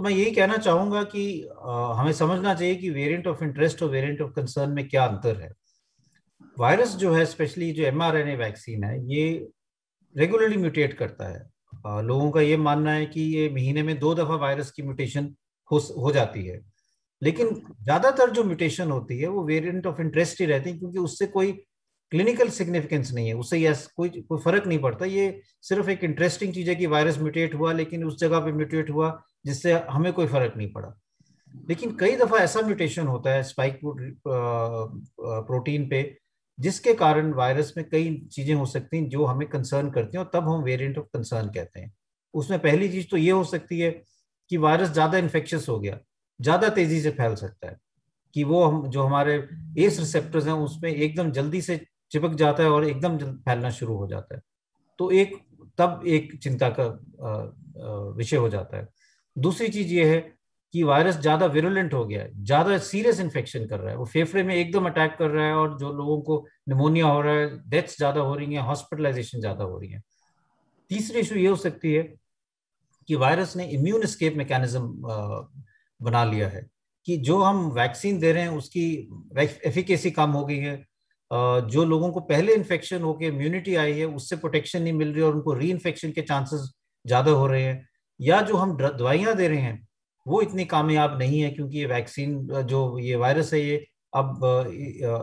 तो मैं यही कहना चाहूंगा कि हमें समझना चाहिए कि वेरिएंट ऑफ इंटरेस्ट और वेरिएंट ऑफ कंसर्न में क्या अंतर है वायरस जो है स्पेशली जो एम वैक्सीन है ये रेगुलरली म्यूटेट करता है लोगों का ये मानना है कि ये महीने में दो दफा वायरस की म्यूटेशन हो, हो जाती है लेकिन ज्यादातर जो म्यूटेशन होती है वो वेरिएंट ऑफ इंटरेस्ट ही रहती है क्योंकि उससे कोई क्लिनिकल सिग्निफिकेंस नहीं है उससे यस कोई कोई फर्क नहीं पड़ता ये सिर्फ एक इंटरेस्टिंग चीज है कि वायरस म्यूटेट हुआ लेकिन उस जगह पे म्यूटेट हुआ जिससे हमें कोई फर्क नहीं पड़ा लेकिन कई दफा ऐसा म्यूटेशन होता है स्पाइक प्रोटीन uh, uh, पे जिसके कारण वायरस में कई चीजें हो सकती हैं जो हमें कंसर्न करती हैं और तब हम वेरिएंट ऑफ कंसर्न कहते हैं उसमें पहली चीज तो ये हो सकती है कि वायरस ज्यादा इन्फेक्शस हो गया ज्यादा तेजी से फैल सकता है कि वो हम जो हमारे एस रिसेप्टर्स हैं उसमें एकदम जल्दी से चिपक जाता है और एकदम फैलना शुरू हो जाता है तो एक तब एक चिंता का uh, विषय हो जाता है दूसरी चीज ये है कि वायरस ज्यादा विरुलेंट हो गया है ज्यादा सीरियस इन्फेक्शन कर रहा है वो फेफड़े में एकदम अटैक कर रहा है और जो लोगों को निमोनिया हो रहा है डेथ्स ज्यादा हो रही है हॉस्पिटलाइजेशन ज्यादा हो रही है तीसरी इशू ये हो सकती है कि वायरस ने इम्यून स्केप मैकेनिज्म बना लिया है कि जो हम वैक्सीन दे रहे हैं उसकी एफिकेसी कम हो गई है जो लोगों को पहले इन्फेक्शन होकर इम्यूनिटी आई है उससे प्रोटेक्शन नहीं मिल रही और उनको री इन्फेक्शन के चांसेस ज्यादा हो रहे हैं या जो हम दवाइयाँ दे रहे हैं वो इतनी कामयाब नहीं है क्योंकि ये वैक्सीन जो ये वायरस है ये अब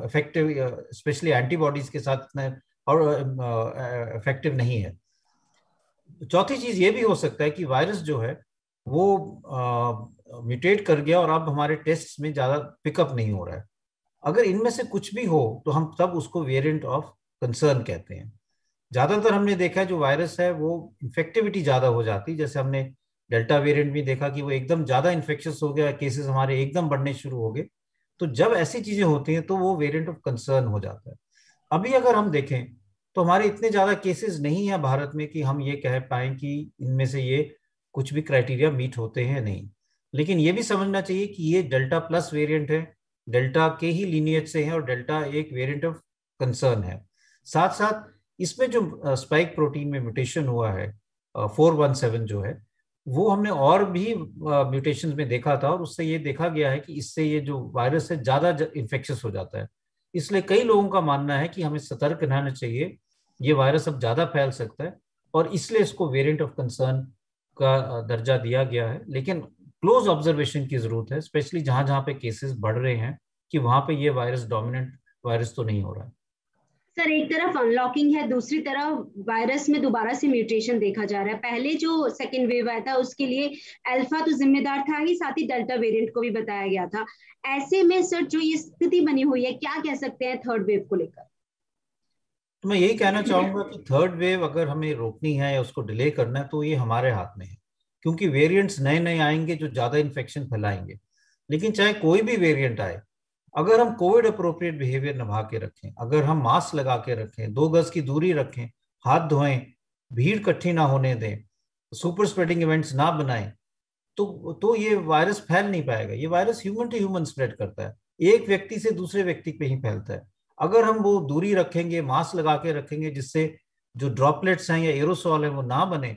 इफेक्टिव स्पेशली एंटीबॉडीज के साथ इतना और इफेक्टिव नहीं है चौथी चीज ये भी हो सकता है कि वायरस जो है वो म्यूटेट कर गया और अब हमारे टेस्ट में ज्यादा पिकअप नहीं हो रहा है अगर इनमें से कुछ भी हो तो हम तब उसको वेरिएंट ऑफ कंसर्न कहते हैं ज्यादातर हमने देखा जो वायरस है वो इन्फेक्टिविटी ज्यादा हो जाती जैसे हमने डेल्टा वेरिएंट भी देखा कि वो एकदम ज्यादा इन्फेक्शस हो गया केसेस हमारे एकदम बढ़ने शुरू हो गए तो जब ऐसी चीजें होती हैं तो वो वेरिएंट ऑफ कंसर्न हो जाता है अभी अगर हम देखें तो हमारे इतने ज्यादा केसेस नहीं है भारत में कि हम ये कह पाए कि इनमें से ये कुछ भी क्राइटेरिया मीट होते हैं नहीं लेकिन ये भी समझना चाहिए कि ये डेल्टा प्लस वेरियंट है डेल्टा के ही लीनियज से है और डेल्टा एक वेरियंट ऑफ कंसर्न है साथ साथ इसमें जो स्पाइक प्रोटीन में म्यूटेशन हुआ है फोर वन सेवन जो है वो हमने और भी म्यूटेशन में देखा था और उससे ये देखा गया है कि इससे ये जो वायरस है ज्यादा इन्फेक्शस हो जाता है इसलिए कई लोगों का मानना है कि हमें सतर्क रहना चाहिए ये वायरस अब ज्यादा फैल सकता है और इसलिए इसको वेरिएंट ऑफ कंसर्न का दर्जा दिया गया है लेकिन क्लोज ऑब्जर्वेशन की जरूरत है स्पेशली जहां जहां पे केसेस बढ़ रहे हैं कि वहां पे ये वायरस डोमिनेंट वायरस तो नहीं हो रहा है सर एक तरफ अनलॉकिंग है दूसरी तरफ वायरस में दोबारा से म्यूटेशन देखा जा रहा है पहले जो सेकेंड वेव आया था उसके लिए अल्फा तो जिम्मेदार था ही साथ ही डेल्टा वेरिएंट को भी बताया गया था ऐसे में सर जो ये स्थिति बनी हुई है क्या कह सकते हैं थर्ड वेव को लेकर तो मैं यही कहना चाहूंगा कि थर्ड वेव अगर हमें रोकनी है या उसको डिले करना है तो ये हमारे हाथ में है क्योंकि वेरियंट्स नए नए आएंगे जो ज्यादा इन्फेक्शन फैलाएंगे लेकिन चाहे कोई भी वेरियंट आए अगर हम कोविड अप्रोप्रिएट बिहेवियर निभा के रखें अगर हम मास्क लगा के रखें दो गज की दूरी रखें हाथ धोएं भीड़ इकट्ठी ना होने दें सुपर स्प्रेडिंग इवेंट्स ना बनाएं तो तो ये वायरस फैल नहीं पाएगा ये virus human to human spread करता है एक व्यक्ति से दूसरे व्यक्ति पे ही फैलता है अगर हम वो दूरी रखेंगे मास्क लगा के रखेंगे जिससे जो ड्रॉपलेट्स हैं या एरोसॉल है वो ना बने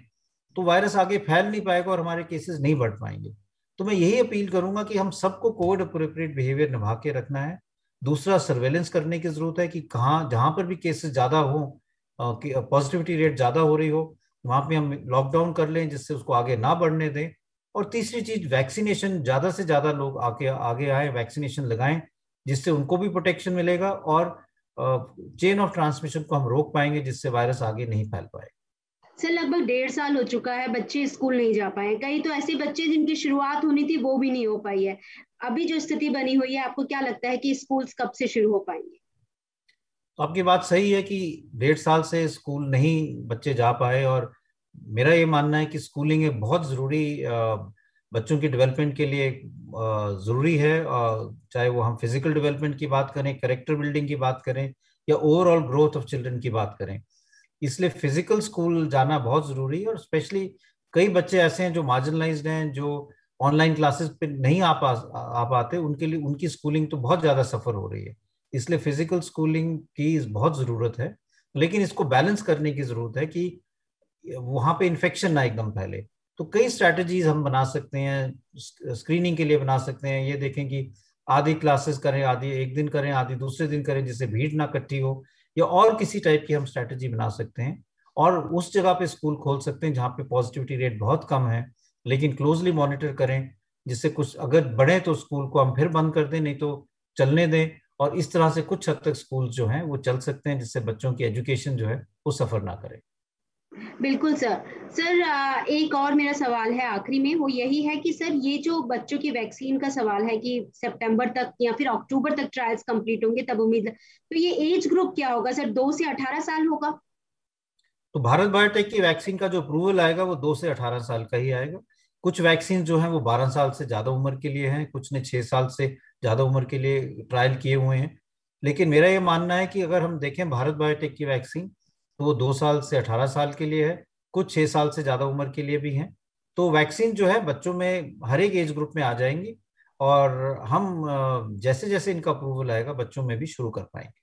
तो वायरस आगे फैल नहीं पाएगा और हमारे केसेस नहीं बढ़ पाएंगे तो मैं यही अपील करूंगा कि हम सबको कोविड अप्रोप्रिएट बिहेवियर निभा के रखना है दूसरा सर्वेलेंस करने की जरूरत है कि कहाँ जहाँ पर भी केसेस ज्यादा हो कि पॉजिटिविटी रेट ज्यादा हो रही हो वहां पे हम लॉकडाउन कर लें जिससे उसको आगे ना बढ़ने दें और तीसरी चीज वैक्सीनेशन ज्यादा से ज्यादा लोग आके आगे आए वैक्सीनेशन लगाएं जिससे उनको भी प्रोटेक्शन मिलेगा और चेन ऑफ ट्रांसमिशन को हम रोक पाएंगे जिससे वायरस आगे नहीं फैल पाएगा सर लगभग डेढ़ साल हो चुका है बच्चे स्कूल नहीं जा पाए कई तो ऐसे बच्चे जिनकी शुरुआत होनी थी वो भी नहीं हो पाई है अभी जो स्थिति बनी हुई है आपको क्या लगता है कि स्कूल कब से शुरू हो पाएंगे तो आपकी बात सही है कि डेढ़ साल से स्कूल नहीं बच्चे जा पाए और मेरा ये मानना है कि स्कूलिंग एक बहुत ज़रूरी बच्चों की डेवलपमेंट के लिए ज़रूरी है चाहे वो हम फिजिकल डेवलपमेंट की बात करें करेक्टर बिल्डिंग की बात करें या ओवरऑल ग्रोथ ऑफ चिल्ड्रन की बात करें इसलिए फिजिकल स्कूल जाना बहुत जरूरी है और स्पेशली कई बच्चे ऐसे हैं जो मार्जिनलाइज्ड हैं जो ऑनलाइन क्लासेस पे नहीं आ पा आ पाते उनके लिए उनकी स्कूलिंग तो बहुत ज्यादा सफर हो रही है इसलिए फिजिकल स्कूलिंग की बहुत जरूरत है लेकिन इसको बैलेंस करने की जरूरत है कि वहां पे इन्फेक्शन ना एकदम फैले तो कई स्ट्रैटेजीज हम बना सकते हैं स्क्रीनिंग के लिए बना सकते हैं ये देखें कि आधी क्लासेस करें आधी एक दिन करें आधी दूसरे दिन करें जिससे भीड़ ना इकट्ठी हो या और किसी टाइप की हम स्ट्रैटेजी बना सकते हैं और उस जगह पे स्कूल खोल सकते हैं जहाँ पे पॉजिटिविटी रेट बहुत कम है लेकिन क्लोजली मॉनिटर करें जिससे कुछ अगर बढ़े तो स्कूल को हम फिर बंद कर दें नहीं तो चलने दें और इस तरह से कुछ हद तक स्कूल जो हैं वो चल सकते हैं जिससे बच्चों की एजुकेशन जो है वो सफर ना करें बिल्कुल सर सर एक और मेरा सवाल है आखिरी में वो यही है कि सर ये जो बच्चों की वैक्सीन का सवाल है कि सितंबर तक या फिर अक्टूबर तक ट्रायल्स कंप्लीट होंगे तब उम्मीद तो ये एज ग्रुप क्या होगा सर दो से अठारह साल होगा तो भारत बायोटेक की वैक्सीन का जो अप्रूवल आएगा वो दो से अठारह साल का ही आएगा कुछ वैक्सीन जो है वो बारह साल से ज्यादा उम्र के लिए है कुछ ने छह साल से ज्यादा उम्र के लिए ट्रायल किए हुए हैं लेकिन मेरा ये मानना है कि अगर हम देखें भारत बायोटेक की वैक्सीन तो वो दो साल से अठारह साल के लिए है कुछ छः साल से ज़्यादा उम्र के लिए भी हैं तो वैक्सीन जो है बच्चों में हर एक एज ग्रुप में आ जाएंगी और हम जैसे जैसे इनका अप्रूवल आएगा बच्चों में भी शुरू कर पाएंगे